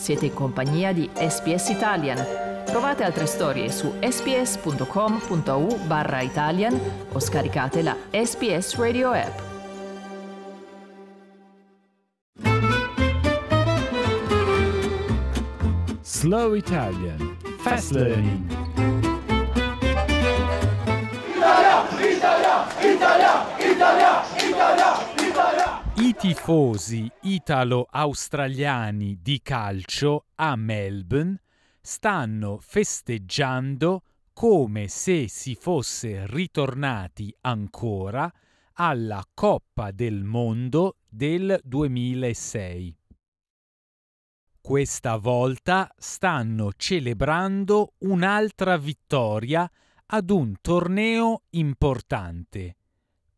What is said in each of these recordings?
Siete in compagnia di SPS Italian. Trovate altre storie su sps.com.au barra Italian o scaricate la SPS Radio app. Slow Italian Fast Learning Italia, Italia, Italia, Italia! i tifosi italo-australiani di calcio a Melbourne stanno festeggiando come se si fosse ritornati ancora alla Coppa del Mondo del 2006. Questa volta stanno celebrando un'altra vittoria ad un torneo importante,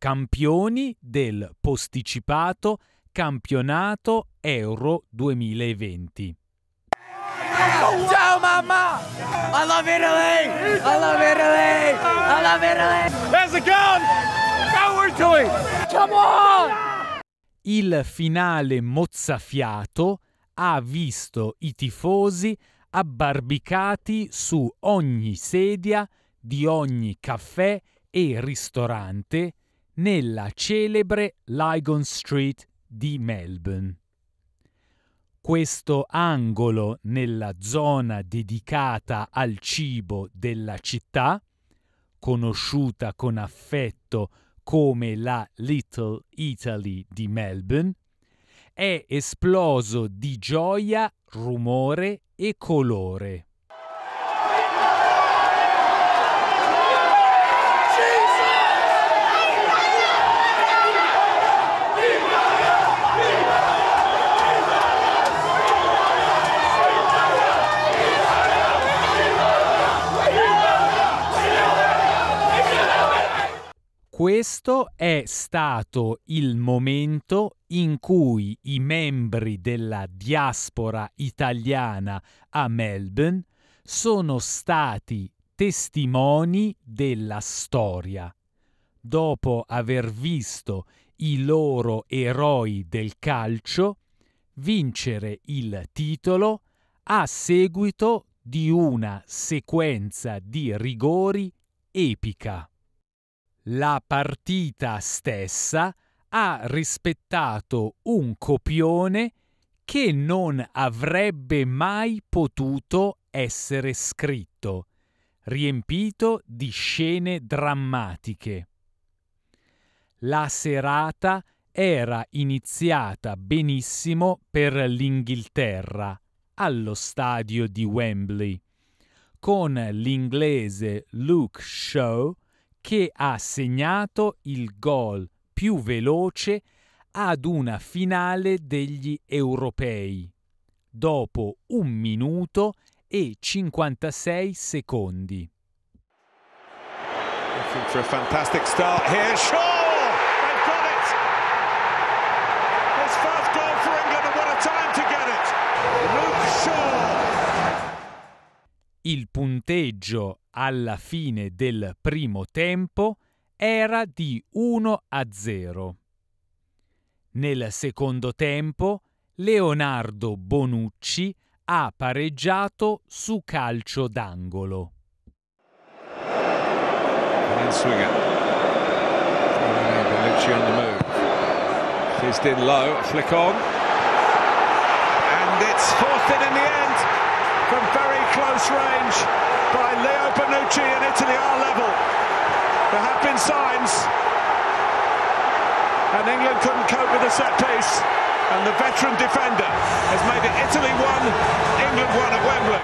campioni del posticipato campionato Euro 2020. Ciao mamma! I love Italy! I love Italy! I love Italy! There's a gun! Go Italy! Come on! Il finale mozzafiato ha visto i tifosi abbarbicati su ogni sedia di ogni caffè e ristorante nella celebre Lygon Street di Melbourne. Questo angolo nella zona dedicata al cibo della città, conosciuta con affetto come la Little Italy di Melbourne, è esploso di gioia, rumore e colore. questo è stato il momento in cui i membri della diaspora italiana a Melbourne sono stati testimoni della storia. Dopo aver visto i loro eroi del calcio vincere il titolo a seguito di una sequenza di rigori epica la partita stessa ha rispettato un copione che non avrebbe mai potuto essere scritto, riempito di scene drammatiche. La serata era iniziata benissimo per l'Inghilterra, allo stadio di Wembley, con l'inglese Luke Shaw che ha segnato il gol più veloce ad una finale degli europei, dopo un minuto e 56 secondi. Il punteggio alla fine del primo tempo era di 1 a 0. Nel secondo tempo Leonardo Bonucci ha pareggiato su calcio d'angolo. Swinger. Bonucci on from very close range by Leo Bonucci and Italy are level. There have been signs. And England couldn't cope with the set piece. And the veteran defender has made it Italy 1, England 1 at Wembley.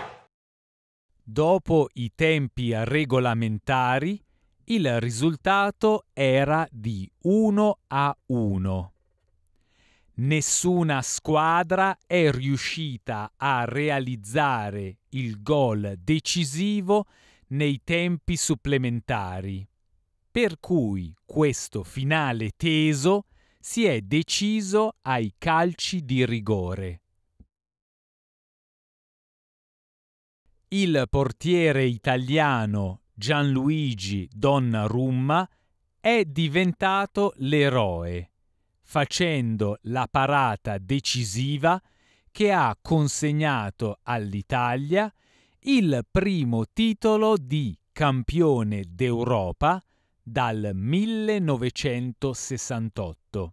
Dopo i tempi regolamentari, il risultato era di 1 a 1 nessuna squadra è riuscita a realizzare il gol decisivo nei tempi supplementari, per cui questo finale teso si è deciso ai calci di rigore. Il portiere italiano Gianluigi Donnarumma è diventato l'eroe facendo la parata decisiva che ha consegnato all'Italia il primo titolo di campione d'Europa dal 1968.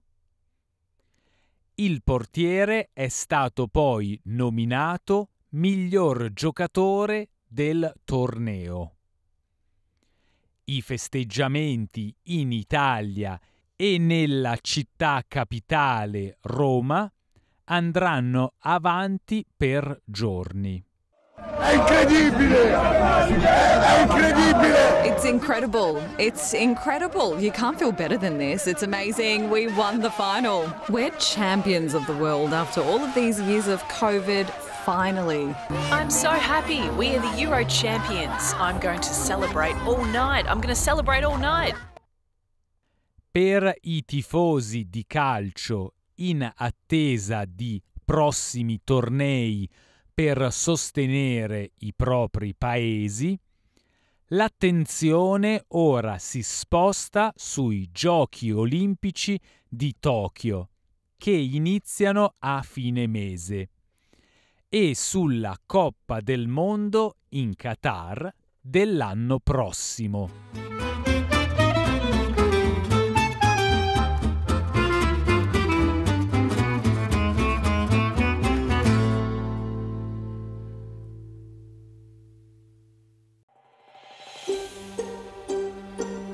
Il portiere è stato poi nominato miglior giocatore del torneo. I festeggiamenti in Italia e e nella città capitale Roma andranno avanti per giorni. È incredibile! È incredibile! It's incredible. It's incredible. You can't feel better than this. It's amazing. We won the final. We're champions of the world after all of these years of COVID. Finally. I'm so happy. We are the Euro champions. I'm going to celebrate all night. I'm going to celebrate all night. per i tifosi di calcio in attesa di prossimi tornei per sostenere i propri paesi, l'attenzione ora si sposta sui Giochi olimpici di Tokyo, che iniziano a fine mese, e sulla Coppa del Mondo in Qatar dell'anno prossimo.